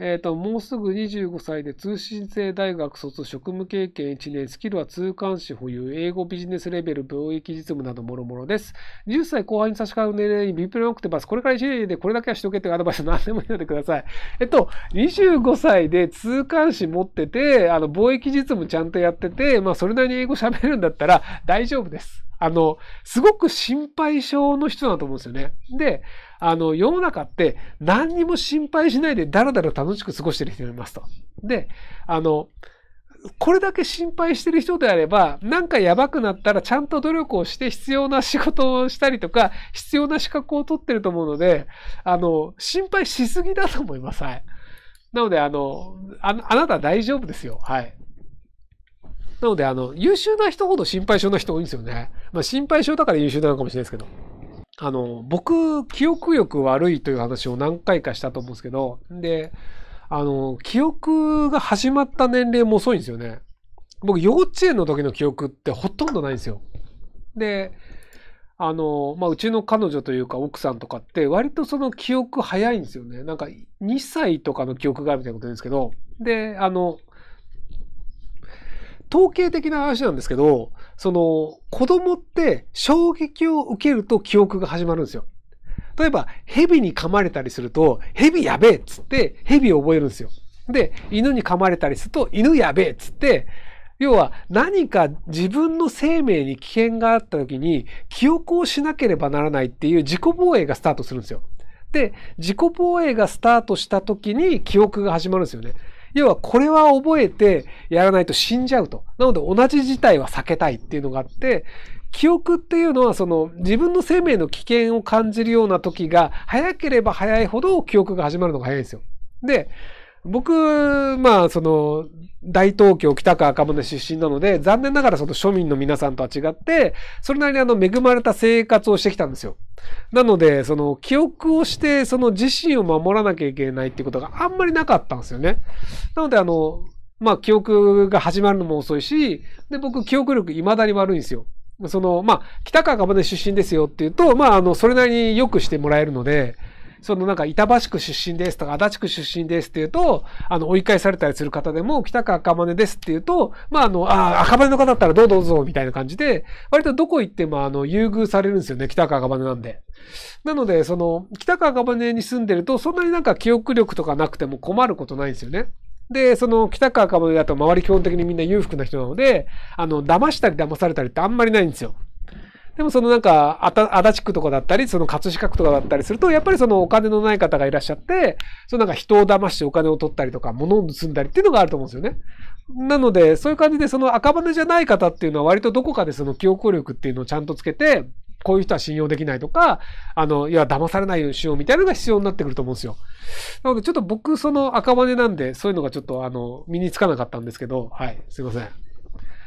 えっ、ー、と、もうすぐ25歳で通信制大学卒、職務経験1年、スキルは通関士保有、英語ビジネスレベル、貿易実務などもろもろです。2 0歳後半に差し掛かる年齢にビプレン送ってます。これから1年でこれだけはしとけというアドバイス何でもいいてでください。えっと、25歳で通関士持ってて、あの、貿易実務ちゃんとやってて、まあ、それなりに英語喋るんだったら大丈夫です。あの、すごく心配性の人だと思うんですよね。で、あの、世の中って何にも心配しないでだらだら楽しく過ごしてる人いますと。で、あの、これだけ心配してる人であれば、なんかやばくなったらちゃんと努力をして必要な仕事をしたりとか、必要な資格を取ってると思うので、あの、心配しすぎだと思います。はい。なので、あの、ああなた大丈夫ですよ。はい。なので、あの、優秀な人ほど心配性な人多いんですよね。まあ、心配性だから優秀なのかもしれないですけど。あの、僕、記憶力悪いという話を何回かしたと思うんですけど、で、あの、記憶が始まった年齢も遅いんですよね。僕、幼稚園の時の記憶ってほとんどないんですよ。で、あの、まあ、うちの彼女というか奥さんとかって、割とその記憶早いんですよね。なんか、2歳とかの記憶があるみたいなことですけど、で、あの、統計的な話なんですけど、その、子供って衝撃を受けると記憶が始まるんですよ。例えば、蛇に噛まれたりすると、蛇やべえっつって、蛇を覚えるんですよ。で、犬に噛まれたりすると、犬やべえっつって、要は何か自分の生命に危険があった時に記憶をしなければならないっていう自己防衛がスタートするんですよ。で、自己防衛がスタートした時に記憶が始まるんですよね。要はこれは覚えてやらないと死んじゃうと。なので同じ事態は避けたいっていうのがあって、記憶っていうのはその自分の生命の危険を感じるような時が早ければ早いほど記憶が始まるのが早いんですよ。で、僕、まあ、その、大東京北区赤羽出身なので、残念ながらその庶民の皆さんとは違って、それなりにあの、恵まれた生活をしてきたんですよ。なので、その、記憶をして、その自身を守らなきゃいけないってことがあんまりなかったんですよね。なので、あの、まあ、記憶が始まるのも遅いし、で、僕、記憶力未だに悪いんですよ。その、まあ、北川かば出身ですよっていうと、まあ、あの、それなりによくしてもらえるので、そのなんか板橋区出身ですとか、足立区出身ですって言うと、あの、追い返されたりする方でも、北区赤羽ですって言うと、まあ、あの、あ、赤羽の方だったらどうどうぞ、みたいな感じで、割とどこ行っても、あの、優遇されるんですよね、北区赤羽なんで。なので、その、北区赤羽に住んでると、そんなになんか記憶力とかなくても困ることないんですよね。で、その北川赤羽だと周り基本的にみんな裕福な人なので、あの、騙したり騙されたりってあんまりないんですよ。でもそのなんか、足立区とかだったり、その葛飾区とかだったりすると、やっぱりそのお金のない方がいらっしゃって、そのなんか人を騙してお金を取ったりとか、物を盗んだりっていうのがあると思うんですよね。なので、そういう感じで、その赤羽じゃない方っていうのは割とどこかでその記憶力っていうのをちゃんとつけて、こういう人は信用できないとか、あの、いや、騙されないようにしようみたいなのが必要になってくると思うんですよ。なので、ちょっと僕、その赤羽なんで、そういうのがちょっと、あの、身につかなかったんですけど、はい、すいません。